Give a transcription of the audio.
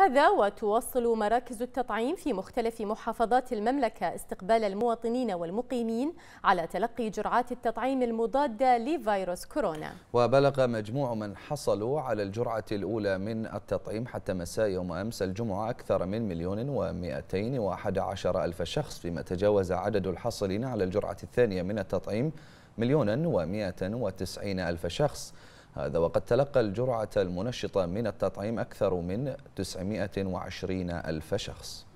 هذا وتواصل مراكز التطعيم في مختلف محافظات المملكة استقبال المواطنين والمقيمين على تلقي جرعات التطعيم المضادة لفيروس كورونا وبلغ مجموع من حصلوا على الجرعة الأولى من التطعيم حتى مساء يوم أمس الجمعة أكثر من مليون ومئتين وأحد عشر ألف شخص فيما تجاوز عدد الحاصلين على الجرعة الثانية من التطعيم مليون ومئة وتسعين ألف شخص هذا وقد تلقى الجرعة المنشطة من التطعيم أكثر من 920 ألف شخص